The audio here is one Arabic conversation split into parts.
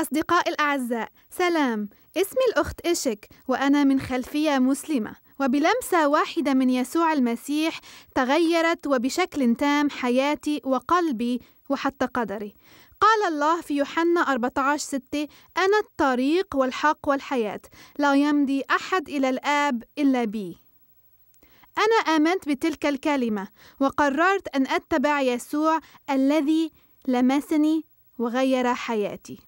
أصدقائي الأعزاء سلام اسمي الأخت إشك وأنا من خلفية مسلمة وبلمسة واحدة من يسوع المسيح تغيرت وبشكل تام حياتي وقلبي وحتى قدري قال الله في يوحنا 14 أنا الطريق والحق والحياة لا يمضي أحد إلى الآب إلا بي أنا آمنت بتلك الكلمة وقررت أن أتبع يسوع الذي لمسني وغير حياتي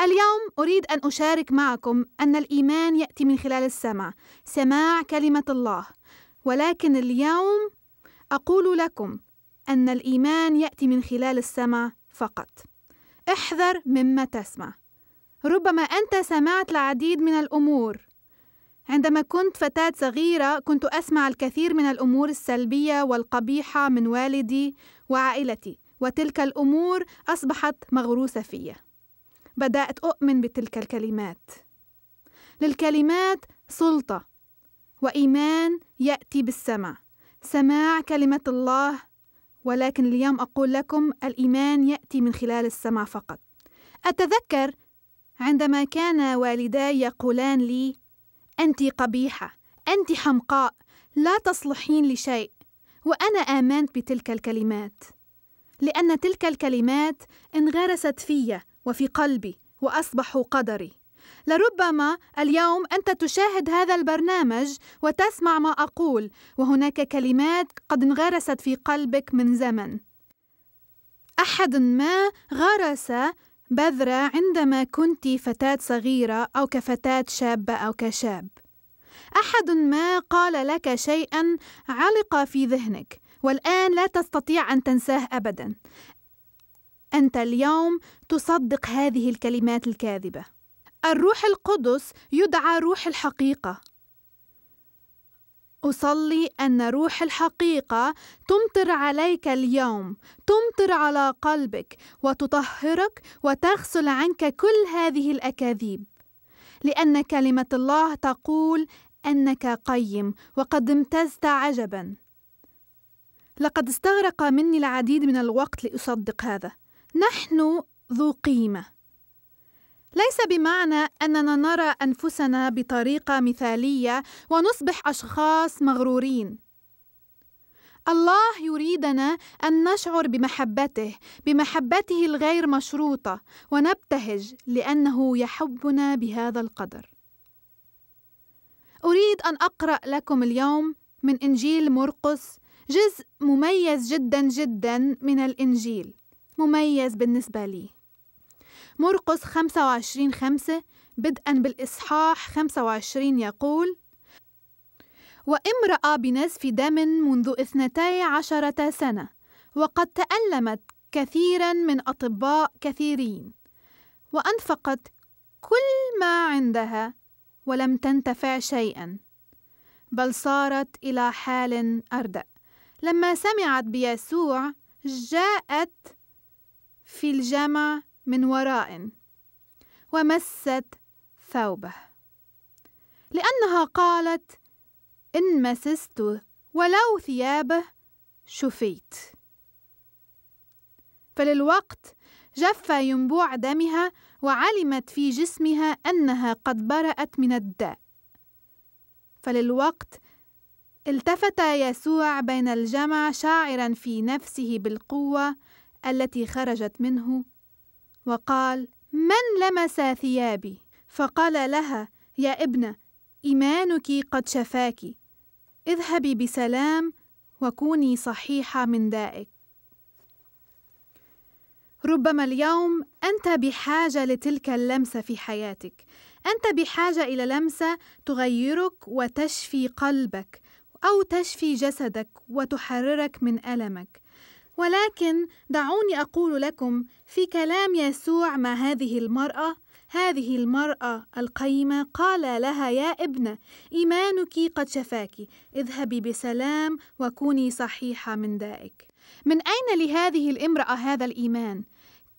اليوم أريد أن أشارك معكم أن الإيمان يأتي من خلال السمع، سماع كلمة الله، ولكن اليوم أقول لكم أن الإيمان يأتي من خلال السمع فقط. احذر مما تسمع. ربما أنت سمعت العديد من الأمور. عندما كنت فتاة صغيرة كنت أسمع الكثير من الأمور السلبية والقبيحة من والدي وعائلتي، وتلك الأمور أصبحت مغروسة فيّ. بدأت أؤمن بتلك الكلمات للكلمات سلطة وإيمان يأتي بالسمع سماع كلمة الله ولكن اليوم أقول لكم الإيمان يأتي من خلال السمع فقط أتذكر عندما كان والداي يقولان لي أنت قبيحة أنت حمقاء لا تصلحين لشيء وأنا آمنت بتلك الكلمات لأن تلك الكلمات انغرست في وفي قلبي واصبحوا قدري لربما اليوم انت تشاهد هذا البرنامج وتسمع ما اقول وهناك كلمات قد انغرست في قلبك من زمن احد ما غرس بذره عندما كنت فتاه صغيره او كفتاه شابه او كشاب احد ما قال لك شيئا علق في ذهنك والان لا تستطيع ان تنساه ابدا انت اليوم تصدق هذه الكلمات الكاذبه الروح القدس يدعى روح الحقيقه اصلي ان روح الحقيقه تمطر عليك اليوم تمطر على قلبك وتطهرك وتغسل عنك كل هذه الاكاذيب لان كلمه الله تقول انك قيم وقد امتزت عجبا لقد استغرق مني العديد من الوقت لاصدق هذا نحن ذو قيمه ليس بمعنى اننا نرى انفسنا بطريقه مثاليه ونصبح اشخاص مغرورين الله يريدنا ان نشعر بمحبته بمحبته الغير مشروطه ونبتهج لانه يحبنا بهذا القدر اريد ان اقرا لكم اليوم من انجيل مرقس جزء مميز جدا جدا من الانجيل مميز بالنسبة لي مرقس 25 خمسة بدءا بالإصحاح 25 يقول وامرأة بنزف دم منذ اثنتي عشرة سنة وقد تألمت كثيرا من أطباء كثيرين وأنفقت كل ما عندها ولم تنتفع شيئا بل صارت إلى حال أردأ لما سمعت بيسوع جاءت في الجمع من وراء ومست ثوبه لأنها قالت إن مسست ولو ثيابه شفيت فللوقت جف ينبوع دمها وعلمت في جسمها أنها قد برأت من الداء فللوقت التفت يسوع بين الجمع شاعرا في نفسه بالقوة التي خرجت منه وقال من لمس ثيابي فقال لها يا ابنه ايمانك قد شفاك اذهبي بسلام وكوني صحيحه من دائك ربما اليوم انت بحاجه لتلك اللمسه في حياتك انت بحاجه الى لمسه تغيرك وتشفي قلبك او تشفي جسدك وتحررك من المك ولكن دعوني اقول لكم في كلام يسوع مع هذه المراه هذه المراه القيمه قال لها يا ابنه ايمانك قد شفاك اذهبي بسلام وكوني صحيحه من دائك من اين لهذه الامراه هذا الايمان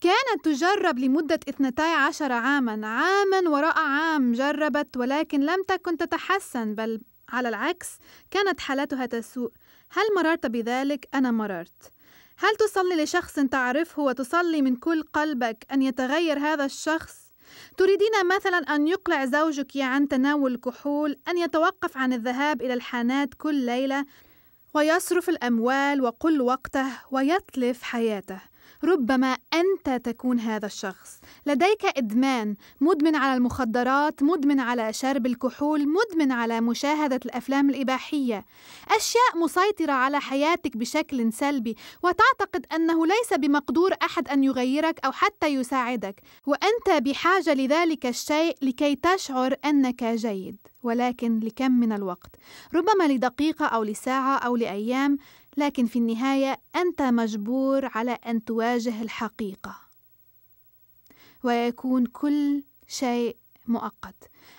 كانت تجرب لمدة 12 عاما عاما وراء عام جربت ولكن لم تكن تتحسن بل على العكس كانت حالتها تسوء هل مررت بذلك أنا مررت هل تصلي لشخص تعرفه وتصلي من كل قلبك أن يتغير هذا الشخص؟ تريدين مثلا أن يقلع زوجك عن تناول الكحول، أن يتوقف عن الذهاب إلى الحانات كل ليلة، ويصرف الأموال وكل وقته ويتلف حياته. ربما انت تكون هذا الشخص لديك ادمان مدمن على المخدرات مدمن على شرب الكحول مدمن على مشاهده الافلام الاباحيه اشياء مسيطره على حياتك بشكل سلبي وتعتقد انه ليس بمقدور احد ان يغيرك او حتى يساعدك وانت بحاجه لذلك الشيء لكي تشعر انك جيد ولكن لكم من الوقت ربما لدقيقه او لساعه او لايام لكن في النهايه انت مجبور على ان تواجه الحقيقه ويكون كل شيء مؤقت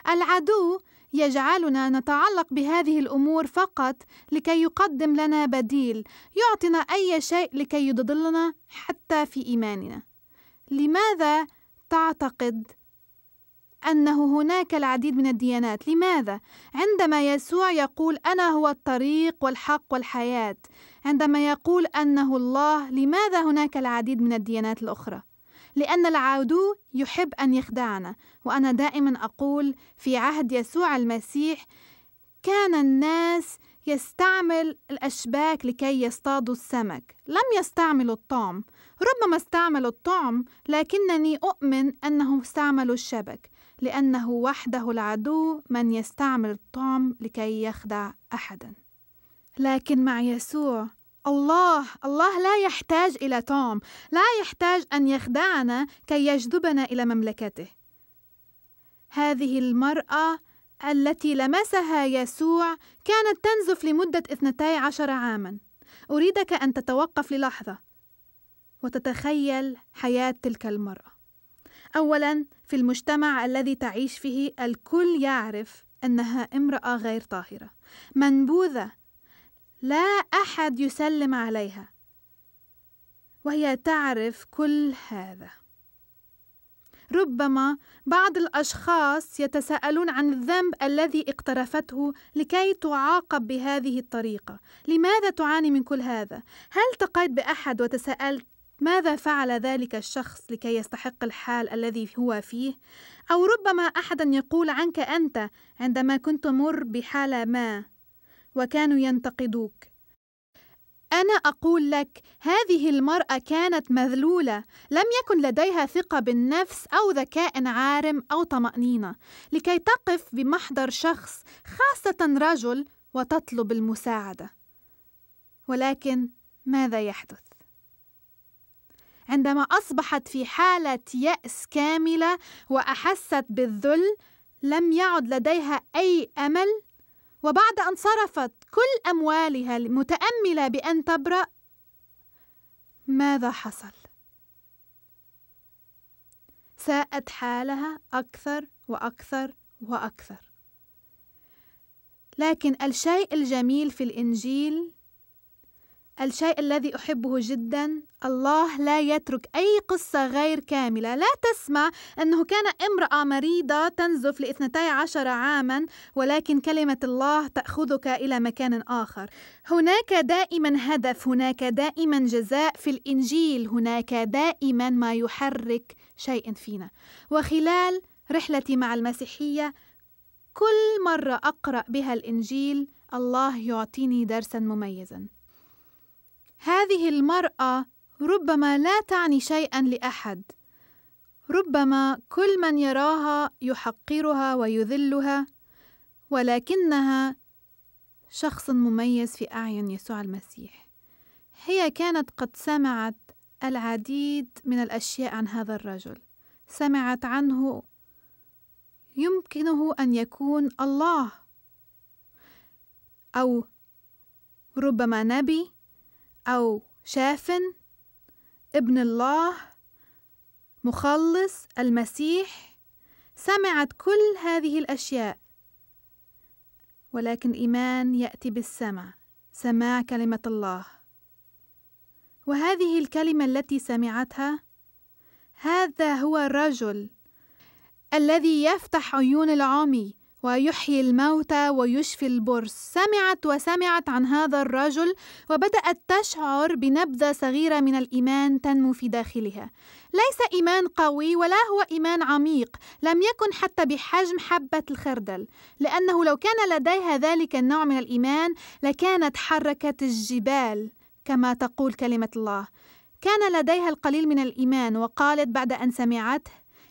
العدو يجعلنا نتعلق بهذه الامور فقط لكي يقدم لنا بديل يعطينا اي شيء لكي يضلنا حتى في ايماننا لماذا تعتقد أنه هناك العديد من الديانات لماذا؟ عندما يسوع يقول أنا هو الطريق والحق والحياة عندما يقول أنه الله لماذا هناك العديد من الديانات الأخرى؟ لأن العدو يحب أن يخدعنا وأنا دائما أقول في عهد يسوع المسيح كان الناس يستعمل الأشباك لكي يصطادوا السمك لم يستعملوا الطعم ربما استعملوا الطعم لكنني أؤمن أنهم استعملوا الشبك لأنه وحده العدو من يستعمل الطعم لكي يخدع أحدا لكن مع يسوع الله الله لا يحتاج إلى طعم لا يحتاج أن يخدعنا كي يجذبنا إلى مملكته هذه المرأة التي لمسها يسوع كانت تنزف لمدة 12 عاما أريدك أن تتوقف للحظة وتتخيل حياة تلك المرأة اولا في المجتمع الذي تعيش فيه الكل يعرف انها امراه غير طاهره منبوذه لا احد يسلم عليها وهي تعرف كل هذا ربما بعض الاشخاص يتساءلون عن الذنب الذي اقترفته لكي تعاقب بهذه الطريقه لماذا تعاني من كل هذا هل التقيت باحد وتساءلت ماذا فعل ذلك الشخص لكي يستحق الحال الذي هو فيه او ربما احدا يقول عنك انت عندما كنت مر بحاله ما وكانوا ينتقدوك انا اقول لك هذه المراه كانت مذلوله لم يكن لديها ثقه بالنفس او ذكاء عارم او طمانينه لكي تقف بمحضر شخص خاصه رجل وتطلب المساعده ولكن ماذا يحدث عندما أصبحت في حالة يأس كاملة وأحست بالذل لم يعد لديها أي أمل وبعد أن صرفت كل أموالها متأملة بأن تبرأ ماذا حصل؟ ساءت حالها أكثر وأكثر وأكثر لكن الشيء الجميل في الإنجيل الشيء الذي أحبه جدا الله لا يترك أي قصة غير كاملة لا تسمع أنه كان امرأة مريضة تنزف لاثنتي عشر عاما ولكن كلمة الله تأخذك إلى مكان آخر هناك دائما هدف هناك دائما جزاء في الإنجيل هناك دائما ما يحرك شيء فينا وخلال رحلتي مع المسيحية كل مرة أقرأ بها الإنجيل الله يعطيني درسا مميزا هذه المرأة ربما لا تعني شيئا لأحد ربما كل من يراها يحقرها ويذلها ولكنها شخص مميز في أعين يسوع المسيح هي كانت قد سمعت العديد من الأشياء عن هذا الرجل سمعت عنه يمكنه أن يكون الله أو ربما نبي أو شاف ابن الله مخلص المسيح سمعت كل هذه الأشياء ولكن إيمان يأتي بالسمع سماع كلمة الله وهذه الكلمة التي سمعتها هذا هو الرجل الذي يفتح عيون العمي ويحيي الموتى ويشفي البرص سمعت وسمعت عن هذا الرجل وبدات تشعر بنبذه صغيره من الايمان تنمو في داخلها ليس ايمان قوي ولا هو ايمان عميق لم يكن حتى بحجم حبه الخردل لانه لو كان لديها ذلك النوع من الايمان لكانت حركت الجبال كما تقول كلمه الله كان لديها القليل من الايمان وقالت بعد ان سمعته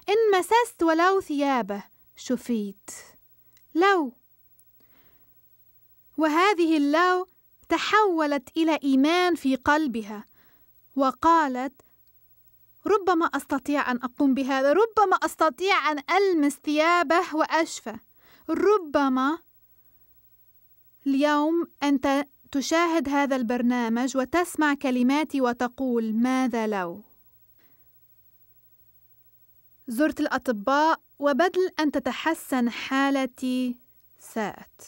ان مسست ولو ثيابه شفيت لو وهذه اللو تحولت الى ايمان في قلبها وقالت ربما استطيع ان اقوم بهذا ربما استطيع ان المس ثيابه واشفى ربما اليوم انت تشاهد هذا البرنامج وتسمع كلماتي وتقول ماذا لو زرت الاطباء وبدل أن تتحسن حالتي ساءت.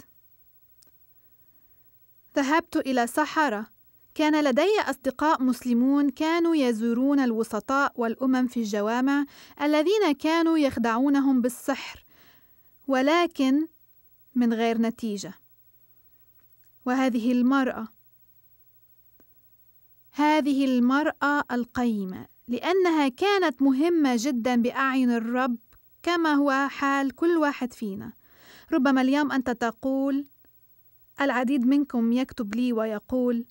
ذهبت إلى صحراء كان لدي أصدقاء مسلمون كانوا يزورون الوسطاء والأمم في الجوامع الذين كانوا يخدعونهم بالسحر، ولكن من غير نتيجة. وهذه المرأة هذه المرأة القيمة لأنها كانت مهمة جدا بأعين الرب كما هو حال كل واحد فينا ربما اليوم انت تقول العديد منكم يكتب لي ويقول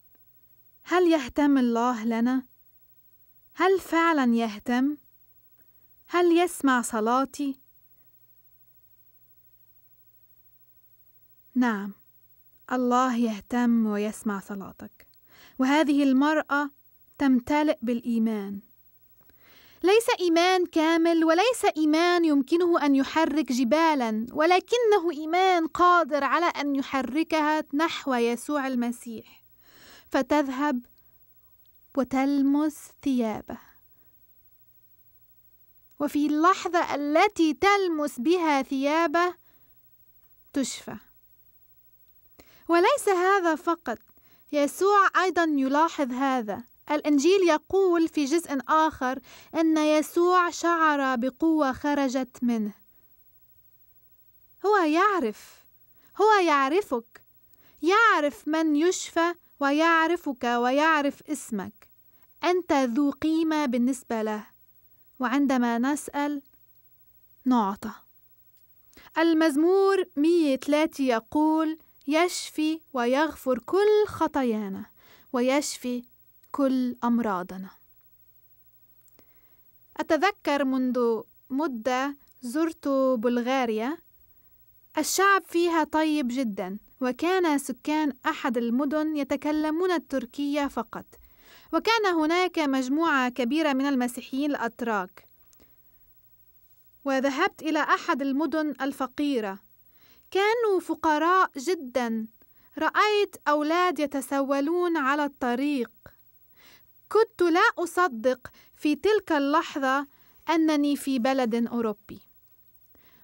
هل يهتم الله لنا هل فعلا يهتم هل يسمع صلاتي نعم الله يهتم ويسمع صلاتك وهذه المراه تمتلئ بالايمان ليس ايمان كامل وليس ايمان يمكنه ان يحرك جبالا ولكنه ايمان قادر على ان يحركها نحو يسوع المسيح فتذهب وتلمس ثيابه وفي اللحظه التي تلمس بها ثيابه تشفى وليس هذا فقط يسوع ايضا يلاحظ هذا الإنجيل يقول في جزء آخر أن يسوع شعر بقوة خرجت منه هو يعرف هو يعرفك يعرف من يشفى ويعرفك ويعرف اسمك أنت ذو قيمة بالنسبة له وعندما نسأل نعطى المزمور 103 يقول يشفي ويغفر كل خطايانا ويشفي كل امراضنا اتذكر منذ مده زرت بلغاريا الشعب فيها طيب جدا وكان سكان احد المدن يتكلمون التركيه فقط وكان هناك مجموعه كبيره من المسيحيين الاتراك وذهبت الى احد المدن الفقيره كانوا فقراء جدا رايت اولاد يتسولون على الطريق كنت لا اصدق في تلك اللحظه انني في بلد اوروبي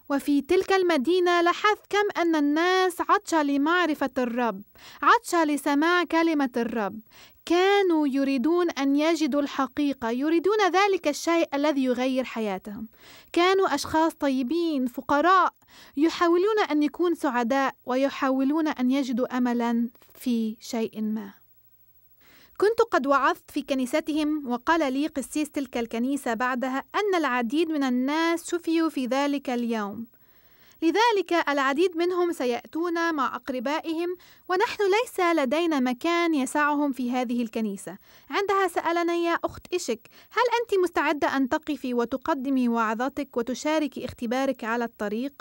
وفي تلك المدينه لاحظت كم ان الناس عطشه لمعرفه الرب عطشه لسماع كلمه الرب كانوا يريدون ان يجدوا الحقيقه يريدون ذلك الشيء الذي يغير حياتهم كانوا اشخاص طيبين فقراء يحاولون ان يكون سعداء ويحاولون ان يجدوا املا في شيء ما كنت قد وعظت في كنيستهم وقال لي قسيس تلك الكنيسة بعدها أن العديد من الناس شفيوا في ذلك اليوم لذلك العديد منهم سيأتون مع أقربائهم ونحن ليس لدينا مكان يسعهم في هذه الكنيسة عندها سألني يا أخت إشك هل أنت مستعدة أن تقفي وتقدمي وعظتك وتشاركي اختبارك على الطريق؟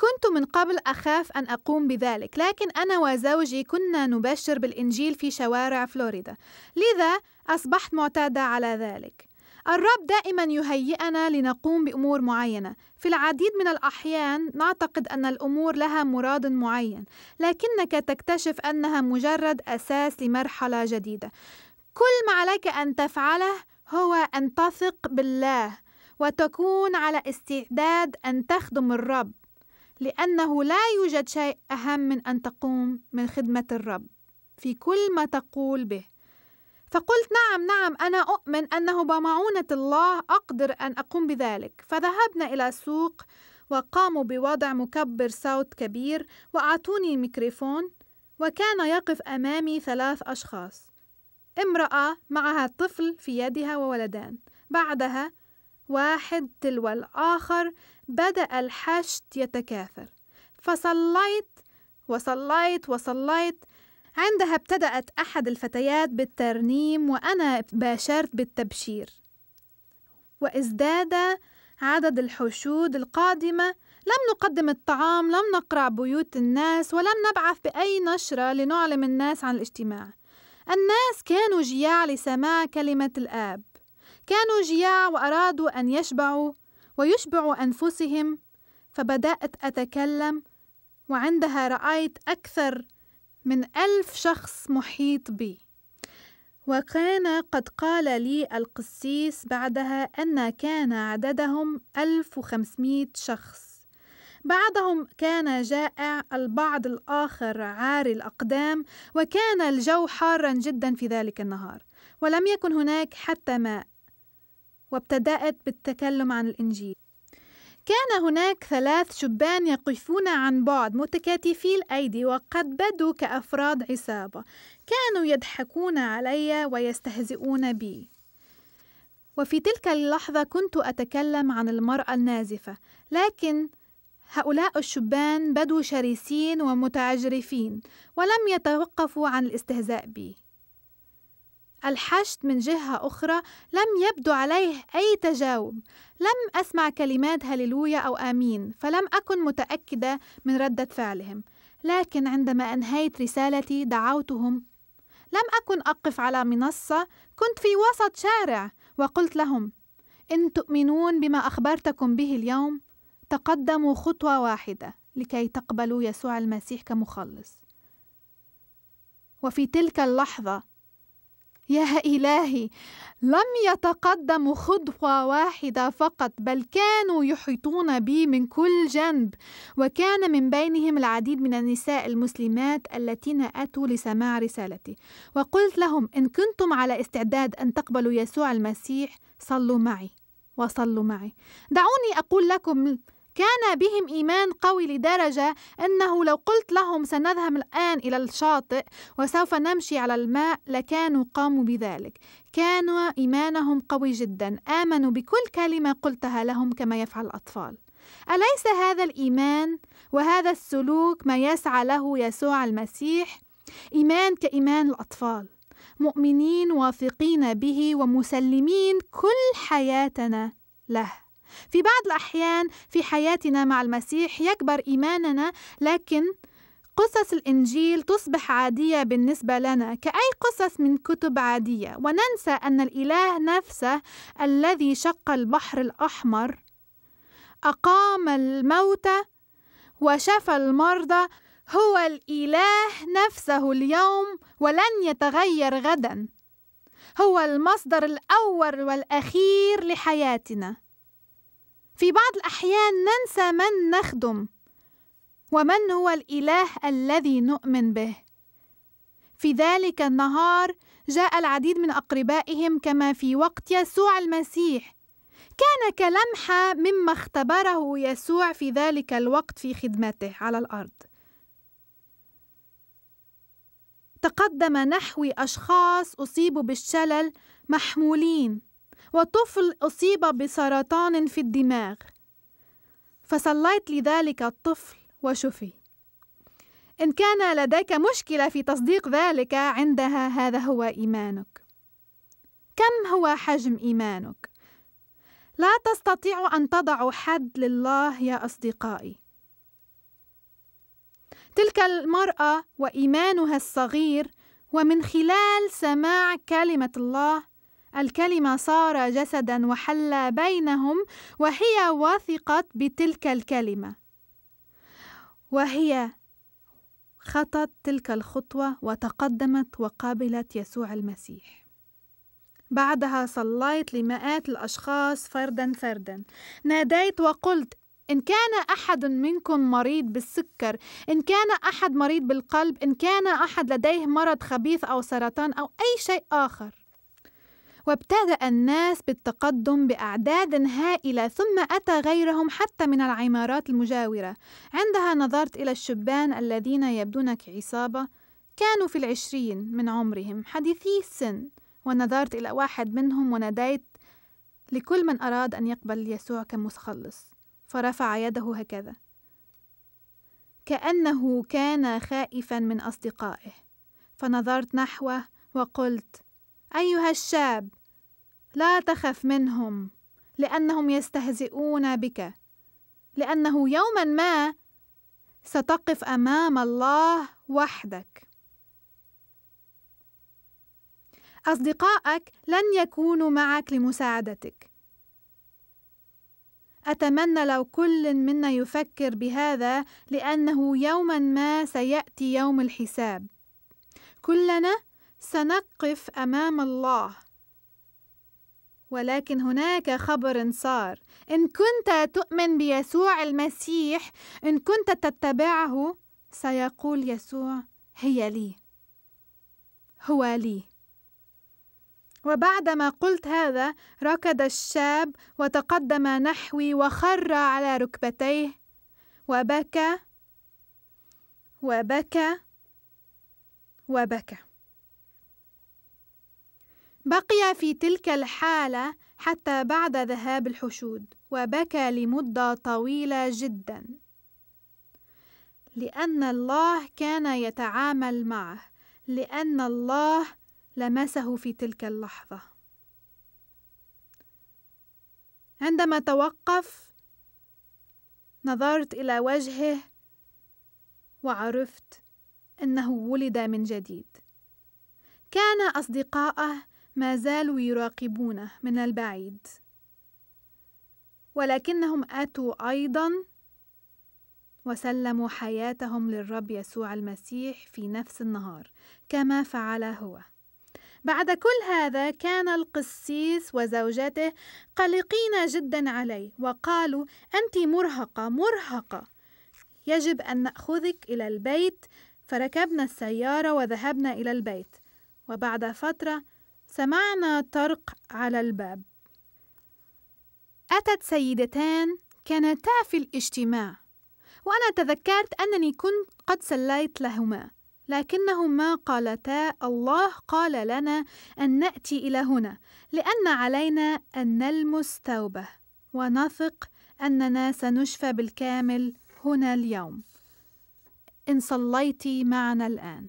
كنت من قبل أخاف أن أقوم بذلك، لكن أنا وزوجي كنا نبشر بالإنجيل في شوارع فلوريدا، لذا أصبحت معتادة على ذلك. الرب دائما يهيئنا لنقوم بأمور معينة، في العديد من الأحيان نعتقد أن الأمور لها مراد معين، لكنك تكتشف أنها مجرد أساس لمرحلة جديدة. كل ما عليك أن تفعله هو أن تثق بالله، وتكون على استعداد أن تخدم الرب. لأنه لا يوجد شيء أهم من أن تقوم من خدمة الرب في كل ما تقول به فقلت نعم نعم أنا أؤمن أنه بمعونة الله أقدر أن أقوم بذلك فذهبنا إلى السوق وقاموا بوضع مكبر صوت كبير وأعطوني ميكروفون وكان يقف أمامي ثلاث أشخاص امرأة معها طفل في يدها وولدان بعدها واحد تلو الآخر بدأ الحشد يتكاثر فصليت وصليت وصليت عندها ابتدأت أحد الفتيات بالترنيم وأنا باشرت بالتبشير وازداد عدد الحشود القادمة لم نقدم الطعام لم نقرع بيوت الناس ولم نبعث بأي نشرة لنعلم الناس عن الاجتماع الناس كانوا جياع لسماع كلمة الآب كانوا جياع وأرادوا أن يشبعوا ويشبع أنفسهم فبدأت أتكلم وعندها رأيت أكثر من ألف شخص محيط بي وكان قد قال لي القسيس بعدها أن كان عددهم ألف وخمسمائة شخص بعضهم كان جائع البعض الآخر عاري الأقدام وكان الجو حارا جدا في ذلك النهار ولم يكن هناك حتى ماء وابتدأت بالتكلم عن الإنجيل كان هناك ثلاث شبان يقفون عن بعد متكاتفي الأيدي وقد بدوا كأفراد عصابة كانوا يضحكون علي ويستهزئون بي وفي تلك اللحظة كنت أتكلم عن المرأة النازفة لكن هؤلاء الشبان بدوا شرسين ومتعجرفين ولم يتوقفوا عن الاستهزاء بي الحشد من جهة أخرى لم يبدو عليه أي تجاوب لم أسمع كلمات هللويا أو آمين فلم أكن متأكدة من ردة فعلهم لكن عندما أنهيت رسالتي دعوتهم لم أكن أقف على منصة كنت في وسط شارع وقلت لهم إن تؤمنون بما أخبرتكم به اليوم تقدموا خطوة واحدة لكي تقبلوا يسوع المسيح كمخلص وفي تلك اللحظة يا إلهي لم يتقدموا خطوة واحدة فقط بل كانوا يحيطون بي من كل جنب وكان من بينهم العديد من النساء المسلمات التين أتوا لسماع رسالتي وقلت لهم إن كنتم على استعداد أن تقبلوا يسوع المسيح صلوا معي وصلوا معي دعوني أقول لكم كان بهم إيمان قوي لدرجة أنه لو قلت لهم سنذهب الآن إلى الشاطئ وسوف نمشي على الماء لكانوا قاموا بذلك كان إيمانهم قوي جدا آمنوا بكل كلمة قلتها لهم كما يفعل الأطفال أليس هذا الإيمان وهذا السلوك ما يسعى له يسوع المسيح؟ إيمان كإيمان الأطفال مؤمنين واثقين به ومسلمين كل حياتنا له في بعض الأحيان في حياتنا مع المسيح يكبر إيماننا لكن قصص الإنجيل تصبح عادية بالنسبة لنا كأي قصص من كتب عادية وننسى أن الإله نفسه الذي شق البحر الأحمر أقام الموتى وشفى المرضى هو الإله نفسه اليوم ولن يتغير غدا هو المصدر الأول والأخير لحياتنا في بعض الأحيان ننسى من نخدم ومن هو الإله الذي نؤمن به في ذلك النهار جاء العديد من أقربائهم كما في وقت يسوع المسيح كان كلمحة مما اختبره يسوع في ذلك الوقت في خدمته على الأرض تقدم نحو أشخاص أصيبوا بالشلل محمولين وطفل أصيب بسرطان في الدماغ فصليت لذلك الطفل وشفي إن كان لديك مشكلة في تصديق ذلك عندها هذا هو إيمانك كم هو حجم إيمانك؟ لا تستطيع أن تضع حد لله يا أصدقائي تلك المرأة وإيمانها الصغير ومن خلال سماع كلمة الله الكلمة صار جسدا وحل بينهم وهي وثقت بتلك الكلمة وهي خطت تلك الخطوة وتقدمت وقابلت يسوع المسيح بعدها صليت لمئات الأشخاص فردا فردا ناديت وقلت إن كان أحد منكم مريض بالسكر إن كان أحد مريض بالقلب إن كان أحد لديه مرض خبيث أو سرطان أو أي شيء آخر وابتدأ الناس بالتقدم بأعداد هائلة ثم أتى غيرهم حتى من العمارات المجاورة عندها نظرت إلى الشبان الذين يبدون كعصابة كانوا في العشرين من عمرهم حديثي السن ونظرت إلى واحد منهم وناديت لكل من أراد أن يقبل يسوع كمخلص فرفع يده هكذا كأنه كان خائفا من أصدقائه فنظرت نحوه وقلت أيها الشاب لا تخف منهم لأنهم يستهزئون بك لأنه يوما ما ستقف أمام الله وحدك أصدقائك لن يكونوا معك لمساعدتك أتمنى لو كل منا يفكر بهذا لأنه يوما ما سيأتي يوم الحساب كلنا سنقف امام الله ولكن هناك خبر صار ان كنت تؤمن بيسوع المسيح ان كنت تتبعه سيقول يسوع هي لي هو لي وبعدما قلت هذا ركض الشاب وتقدم نحوي وخر على ركبتيه وبكى وبكى وبكى بقي في تلك الحالة حتى بعد ذهاب الحشود وبكى لمدة طويلة جدا لأن الله كان يتعامل معه لأن الله لمسه في تلك اللحظة عندما توقف نظرت إلى وجهه وعرفت أنه ولد من جديد كان أصدقاءه ما زالوا يراقبونه من البعيد ولكنهم اتوا ايضا وسلموا حياتهم للرب يسوع المسيح في نفس النهار كما فعل هو بعد كل هذا كان القسيس وزوجته قلقين جدا عليه وقالوا انت مرهقه مرهقه يجب ان ناخذك الى البيت فركبنا السياره وذهبنا الى البيت وبعد فتره سمعنا طرق على الباب أتت سيدتان كانتا في الاجتماع وأنا تذكرت أنني كنت قد سليت لهما لكنهما قالتا الله قال لنا أن نأتي إلى هنا لأن علينا أن نلمس توبة ونثق أننا سنشفى بالكامل هنا اليوم إن صليت معنا الآن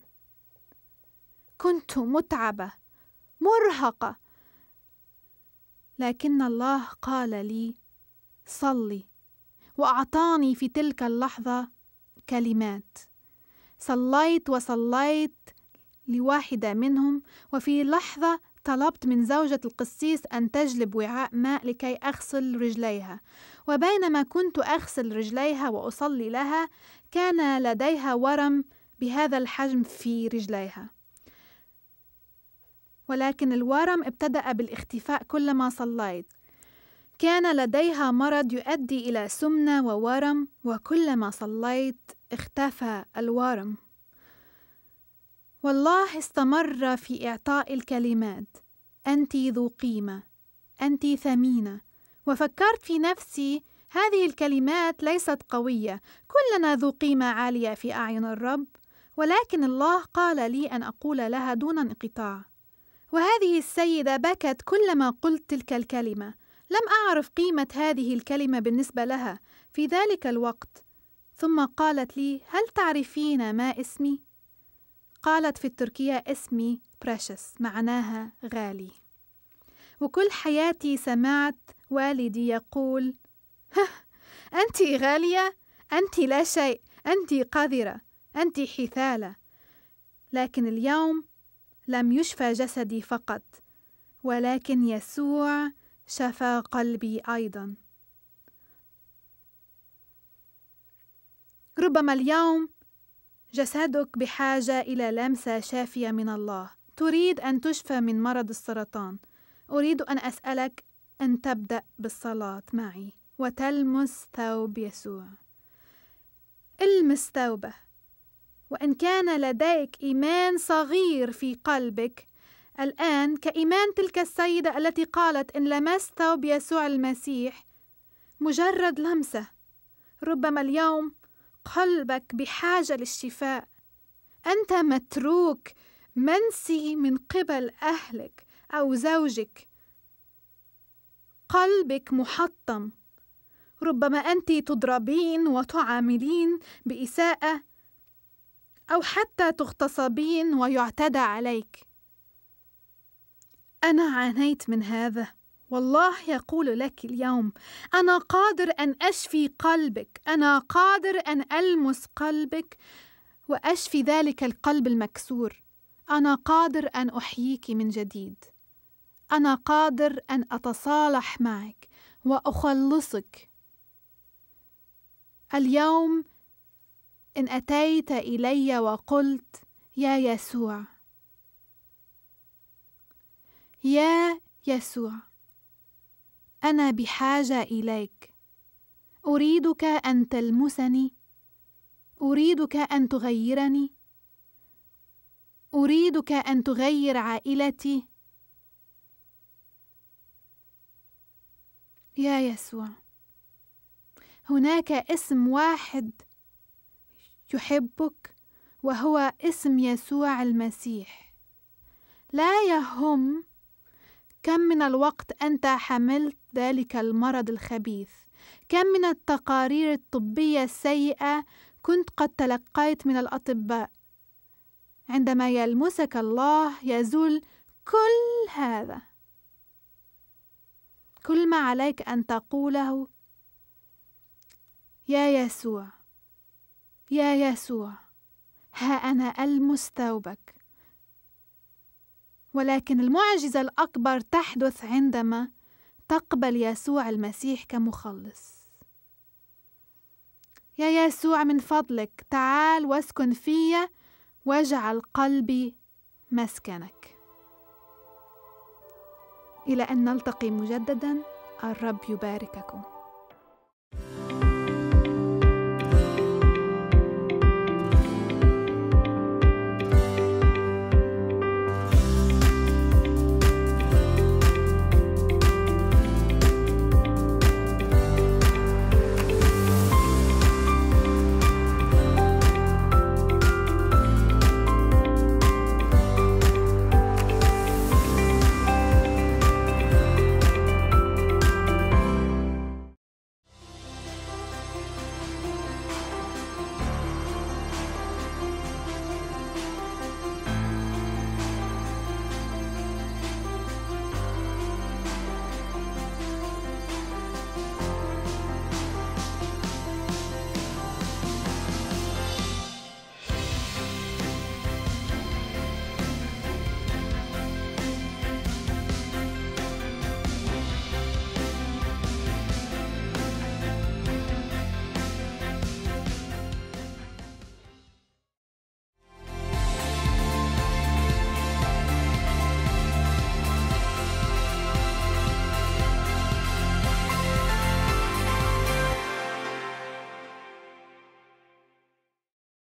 كنت متعبة مرهقه لكن الله قال لي صلي واعطاني في تلك اللحظه كلمات صليت وصليت لواحده منهم وفي لحظه طلبت من زوجة القسيس أن تجلب وعاء ماء لكي أغسل رجليها، وبينما كنت أغسل رجليها وأصلي لها، كان لديها ورم بهذا الحجم في رجليها. ولكن الورم ابتدأ بالاختفاء كلما صليت كان لديها مرض يؤدي إلى سمنة وورم وكلما صليت اختفى الورم والله استمر في إعطاء الكلمات أنت ذو قيمة أنت ثمينة وفكرت في نفسي هذه الكلمات ليست قوية كلنا ذو قيمة عالية في أعين الرب ولكن الله قال لي أن أقول لها دون انقطاع وهذه السيدة بكت كلما قلت تلك الكلمة لم أعرف قيمة هذه الكلمة بالنسبة لها في ذلك الوقت ثم قالت لي هل تعرفين ما اسمي؟ قالت في التركية اسمي بريشس معناها غالي وكل حياتي سمعت والدي يقول أنت غالية أنت لا شيء أنت قذرة أنت حثالة لكن اليوم لم يشفى جسدي فقط ولكن يسوع شفى قلبي ايضا ربما اليوم جسدك بحاجه الى لمسه شافيه من الله تريد ان تشفى من مرض السرطان اريد ان اسالك ان تبدا بالصلاه معي وتلمس ثوب يسوع المس ثوبه وان كان لديك ايمان صغير في قلبك الان كايمان تلك السيده التي قالت ان لمست ثوب يسوع المسيح مجرد لمسه ربما اليوم قلبك بحاجه للشفاء انت متروك منسي من قبل اهلك او زوجك قلبك محطم ربما انت تضربين وتعاملين باساءه أو حتى تغتصبين ويعتدى عليك أنا عانيت من هذا والله يقول لك اليوم أنا قادر أن أشفي قلبك أنا قادر أن ألمس قلبك وأشفي ذلك القلب المكسور أنا قادر أن أحييك من جديد أنا قادر أن أتصالح معك وأخلصك اليوم إن أتيت إلي وقلت يا يسوع يا يسوع أنا بحاجة إليك أريدك أن تلمسني أريدك أن تغيرني أريدك أن تغير عائلتي يا يسوع هناك اسم واحد يحبك وهو اسم يسوع المسيح لا يهم كم من الوقت انت حملت ذلك المرض الخبيث كم من التقارير الطبيه السيئه كنت قد تلقيت من الاطباء عندما يلمسك الله يزول كل هذا كل ما عليك ان تقوله يا يسوع يا يسوع ها انا المس ثوبك ولكن المعجزه الاكبر تحدث عندما تقبل يسوع المسيح كمخلص يا يسوع من فضلك تعال واسكن في واجعل قلبي مسكنك الى ان نلتقي مجددا الرب يبارككم